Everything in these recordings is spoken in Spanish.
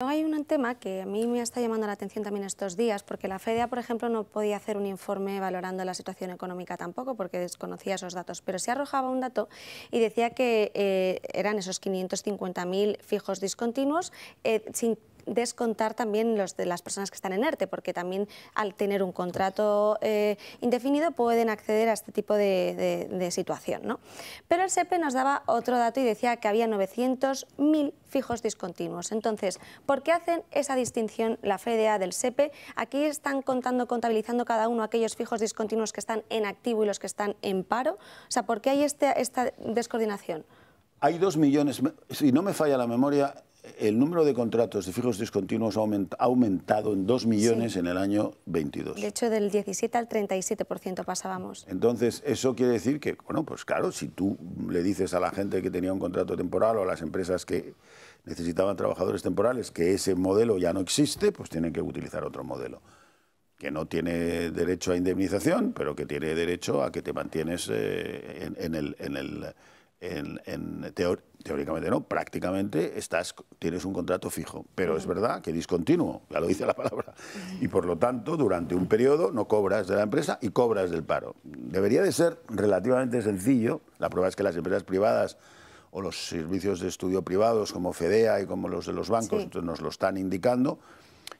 Hay un tema que a mí me está llamando la atención también estos días, porque la FEDEA, por ejemplo, no podía hacer un informe valorando la situación económica tampoco, porque desconocía esos datos, pero se arrojaba un dato y decía que eh, eran esos 550.000 fijos discontinuos eh, sin descontar también los de las personas que están en ERTE, porque también al tener un contrato eh, indefinido pueden acceder a este tipo de, situación. ¿no? Pero el SEPE e nos daba otro dato y decía que había 900.000 fijos discontinuos. Entonces, ¿por qué hacen esa distinción la FEDEA del SEPE? E? Aquí están contando, contabilizando cada uno aquellos fijos discontinuos que están en activo y los que están en paro. O sea, ¿por qué hay este, esta descoordinación? Hay dos millones, si no me falla la memoria, el número de contratos de fijos discontinuos ha, aumentado en 2 millones en el año 22. De hecho, del 17 al 37% pasábamos. Entonces, eso quiere decir que, bueno, pues claro, si tú le dices a la gente que tenía un contrato temporal o a las empresas que necesitaban trabajadores temporales que ese modelo ya no existe, pues tienen que utilizar otro modelo que no tiene derecho a indemnización, pero que tiene derecho a que te mantienes eh, En el en, teóricamente no, prácticamente estás, tienes un contrato fijo, pero es verdad que discontinuo, ya lo dice la palabra, y por lo tanto durante un periodo no cobras de la empresa y cobras del paro. Debería de ser relativamente sencillo, la prueba es que las empresas privadas o los servicios de estudio privados como FEDEA y como los de los bancos nos lo están indicando,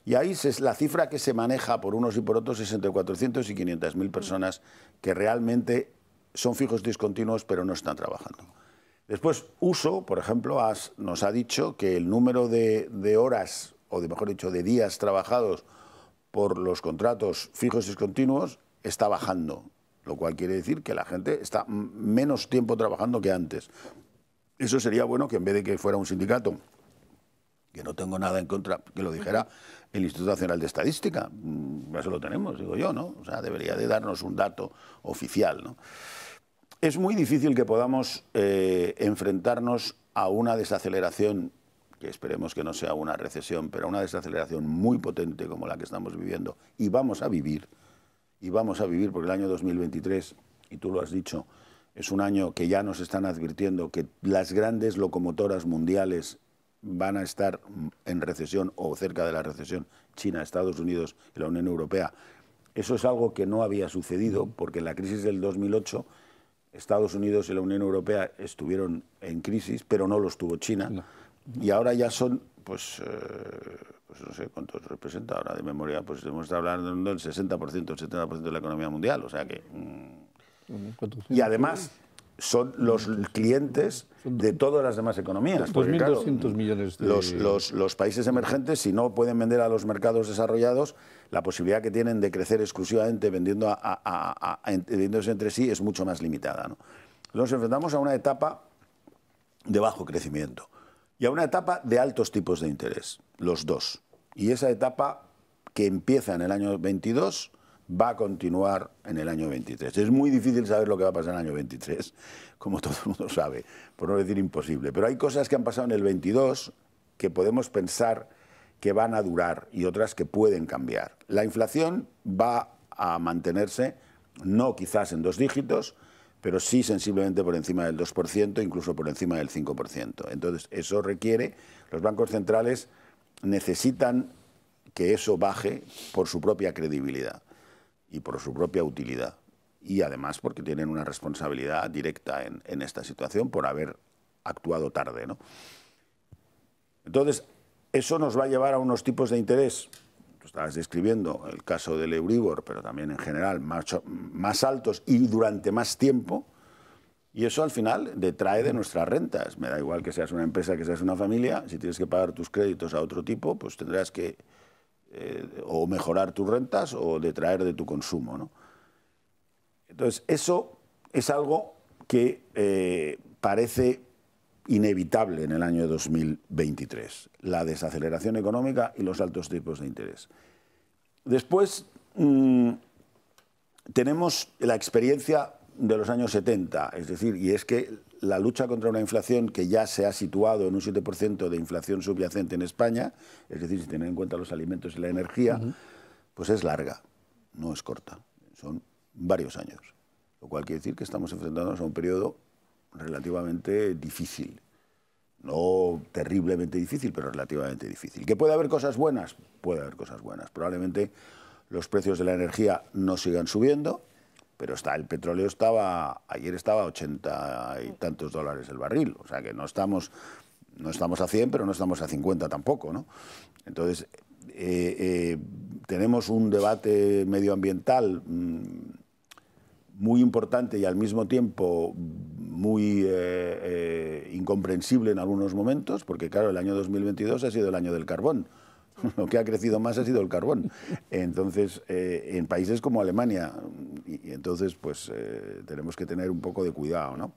y ahí es la cifra que se maneja por unos y por otros es entre 400 y 500 mil personas que realmente son fijos discontinuos, pero no están trabajando. Después, uso, por ejemplo, nos ha dicho que el número de, horas, o de mejor dicho, de días trabajados por los contratos fijos discontinuos está bajando, lo cual quiere decir que la gente está menos tiempo trabajando que antes. Eso sería bueno que en vez de que fuera un sindicato que no tengo nada en contra, que lo dijera el Instituto Nacional de Estadística, mm, eso lo tenemos, digo yo, ¿no? O sea, debería de darnos un dato oficial, ¿no? Es muy difícil que podamos eh, enfrentarnos a una desaceleración, que esperemos que no sea una recesión, pero una desaceleración muy potente como la que estamos viviendo y vamos a vivir, y vamos a vivir porque el año 2023, y tú lo has dicho, es un año que ya nos están advirtiendo que las grandes locomotoras mundiales van a estar en recesión o cerca de la recesión China, Estados Unidos y la Unión Europea. Eso es algo que no había sucedido porque en la crisis del 2008 Estados Unidos y la Unión Europea estuvieron en crisis, pero no lo tuvo China. Y ahora ya son, pues, eh, pues, no sé cuántos representa ahora de memoria, pues hemos hablando del 60%, el 70% de la economía mundial. O sea que... Mm. Y además son los clientes de todas las demás economías. Los, países emergentes, si no pueden vender a los mercados desarrollados, la posibilidad que tienen de crecer exclusivamente vendiendo vendiéndose entre sí es mucho más limitada. Nos enfrentamos a una etapa de bajo crecimiento y a una etapa de altos tipos de interés, los dos. Y esa etapa que empieza en el año 22 va a continuar en el año 23. Es muy difícil saber lo que va a pasar en el año 23, como todo el mundo sabe, por no decir imposible. Pero hay cosas que han pasado en el 22 que podemos pensar que van a durar y otras que pueden cambiar. La inflación va a mantenerse, no quizás en dos dígitos, pero sí sensiblemente por encima del 2%, incluso por encima del 5%. Entonces, eso requiere, los bancos centrales necesitan que eso baje por su propia credibilidad y por su propia utilidad. Y además porque tienen una responsabilidad directa en, esta situación por haber actuado tarde. ¿no? Entonces, eso nos va a llevar a unos tipos de interés, tú estabas describiendo el caso del Euribor, pero también en general, más, más altos y durante más tiempo, y eso al final detrae de nuestras rentas. Me da igual que seas una empresa, que seas una familia, si tienes que pagar tus créditos a otro tipo, pues tendrás que eh, o mejorar tus rentas o detraer de tu consumo. ¿no? Entonces, eso es algo que eh, parece inevitable en el año 2023, la desaceleración económica y los altos tipos de interés. Después mm, tenemos la experiencia de los años 70, es decir, y es que la lucha contra una inflación que ya se ha situado en un 7% de inflación subyacente en España, es decir, si tener en cuenta los alimentos y la energía, pues es larga, no es corta, son varios años. Lo cual quiere decir que estamos enfrentándonos a un periodo relativamente difícil. No terriblemente difícil, pero relativamente difícil. ¿Que puede haber cosas buenas? Puede haber cosas buenas. Probablemente los precios de la energía no sigan subiendo, pero está, el petróleo estaba, ayer estaba a 80 y tantos dólares el barril, o sea que no estamos, no estamos a 100, pero no estamos a 50 tampoco, ¿no? Entonces, eh, eh, tenemos un debate medioambiental mm, muy importante y al mismo tiempo muy eh, incomprensible en algunos momentos, porque claro, el año 2022 ha sido el año del carbón. Lo que ha crecido más ha sido el carbón. Entonces, en países como Alemania, y, entonces pues eh, tenemos que tener un poco de cuidado, ¿no?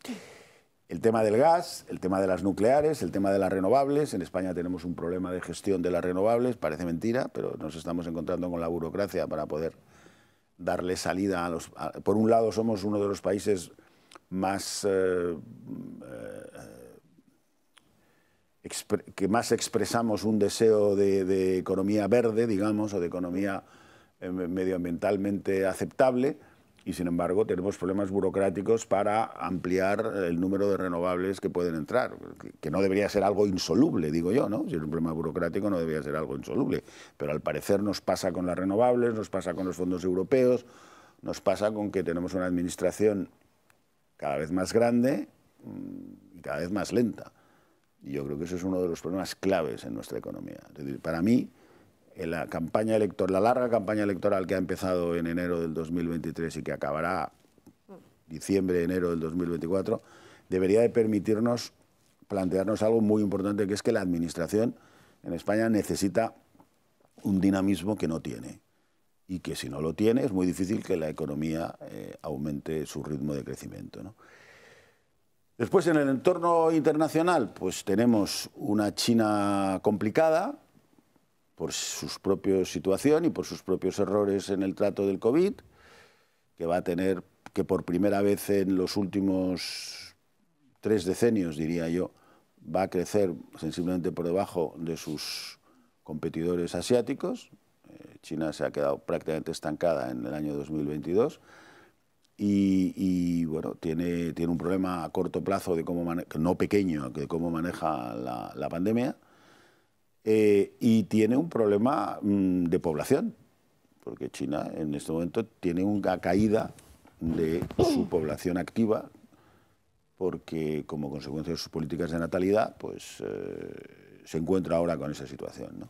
El tema del gas, el tema de las nucleares, el tema de las renovables. En España tenemos un problema de gestión de las renovables, parece mentira, pero nos estamos encontrando con la burocracia para poder darle salida a los... por un lado, somos uno de los países más... Eh, eh, que más expresamos un deseo de, economía verde, digamos, o de economía medioambientalmente aceptable, y sin embargo tenemos problemas burocráticos para ampliar el número de renovables que pueden entrar, que no debería ser algo insoluble, digo yo, ¿no? Si es un problema burocrático no debería ser algo insoluble, pero al parecer nos pasa con las renovables, nos pasa con los fondos europeos, nos pasa con que tenemos una administración cada vez más grande mm, y cada vez más lenta. Y yo creo que eso es uno de los problemas claves en nuestra economía. Es decir, para mí, la campaña electoral, la larga campaña electoral que ha empezado en enero del 2023 y que acabará diciembre, enero del 2024, debería de permitirnos plantearnos algo muy importante, que es que la administración en España necesita un dinamismo que no tiene y que si no lo tiene es muy difícil que la economía eh, aumente su ritmo de crecimiento. Después, en el entorno internacional, pues tenemos una China complicada, por su propia situación y por sus propios errores en el trato del COVID, que va a tener que por primera vez en los últimos tres decenios, diría yo, va a crecer sensiblemente por debajo de sus competidores asiáticos. Eh, China se ha quedado prácticamente estancada en el año 2022 y, bueno, tiene, tiene un problema a corto plazo de cómo no pequeño de cómo maneja la pandemia eh, y tiene un problema mm, de población, porque China en este momento tiene una caída de su población activa, porque como consecuencia de sus políticas de natalidad, pues eh, se encuentra ahora con esa situación.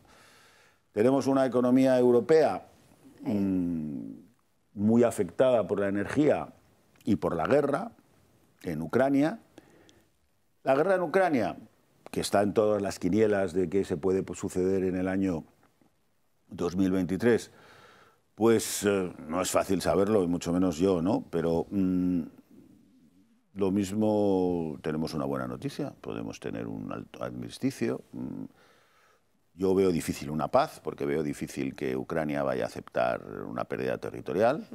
Tenemos una economía europea mm, muy afectada por la energía y por la guerra en Ucrania. La guerra en Ucrania que está en todas las quinielas de qué se puede pues, suceder en el año 2023, pues eh, no es fácil saberlo, y mucho menos yo, ¿no? Pero mm, lo mismo tenemos una buena noticia, podemos tener un alto mm, yo veo difícil una paz, porque veo difícil que Ucrania vaya a aceptar una pérdida territorial.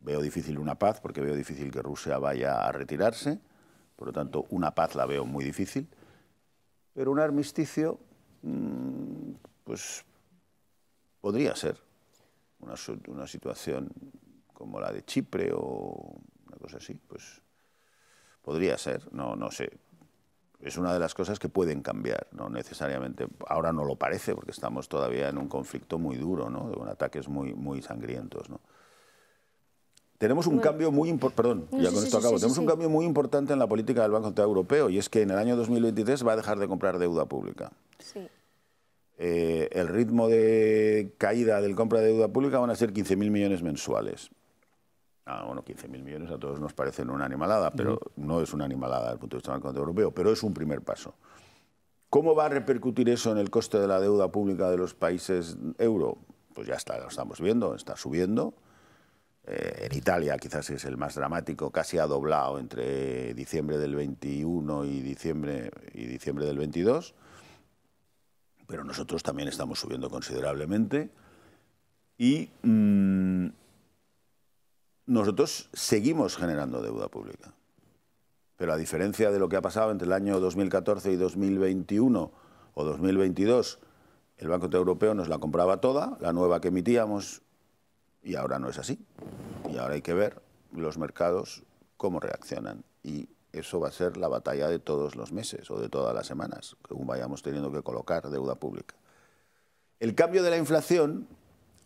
Veo difícil una paz, porque veo difícil que Rusia vaya a retirarse. Por lo tanto, una paz la veo muy difícil pero un armisticio, mm, pues podría ser una, una situación como la de Chipre o una cosa así, pues podría ser, no, no sé. Es una de las cosas que pueden cambiar, no necesariamente. Ahora no lo parece porque estamos todavía en un conflicto muy duro, ¿no? con ataques muy, muy sangrientos. ¿no? Tenemos un cambio muy importante, con tenemos un cambio muy importante en la política del Banco Central Europeo y es que en el año 2023 va a dejar de comprar deuda pública. Eh, el ritmo de caída del compra de deuda pública van a ser 15.000 millones mensuales. Ah, bueno, 15.000 millones a todos nos parecen una animalada, pero no es una animalada desde el punto de vista del Banco Central Europeo, pero es un primer paso. ¿Cómo va a repercutir eso en el coste de la deuda pública de los países euro? Pues ya está, lo estamos viendo, está subiendo. Eh, en Italia quizás es el más dramático, casi ha doblado entre diciembre del 21 y diciembre, y diciembre del 22, pero nosotros también estamos subiendo considerablemente y mm, nosotros seguimos generando deuda pública. Pero a diferencia de lo que ha pasado entre el año 2014 y 2021 o 2022, el Banco Europeo nos la compraba toda, la nueva que emitíamos y ahora no es así. Y ahora hay que ver los mercados cómo reaccionan. Y eso va a ser la batalla de todos los meses o de todas las semanas, según vayamos teniendo que colocar deuda pública. El cambio de la inflación,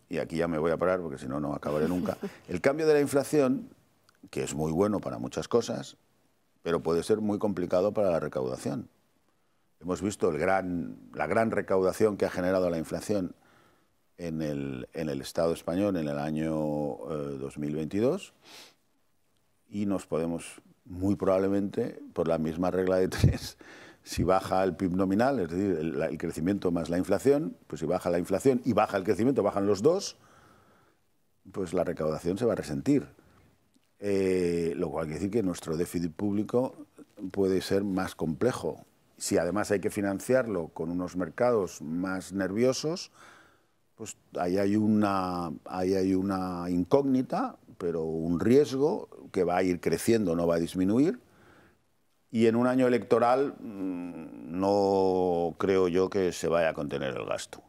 y aquí ya me voy a parar porque si no, no acabaré nunca, el cambio de la inflación, que es muy bueno para muchas cosas, pero puede ser muy complicado para la recaudación. Hemos visto el gran, la gran recaudación que ha generado la inflación en el, en el Estado español en el año 2022 eh, y nos podemos, muy probablemente, por la misma regla de tres, si baja el PIB nominal, es decir, el, crecimiento más la inflación, pues si baja la inflación y baja el crecimiento, bajan los dos, pues la recaudación se va a resentir. Eh, lo cual quiere decir que nuestro déficit público puede ser más complejo. Si además hay que financiarlo con unos mercados más nerviosos, pues ahí hay una, ahí hay una incógnita, pero un riesgo que va a ir creciendo, no va a disminuir. Y en un año electoral mm, no creo yo que se vaya a contener el gasto.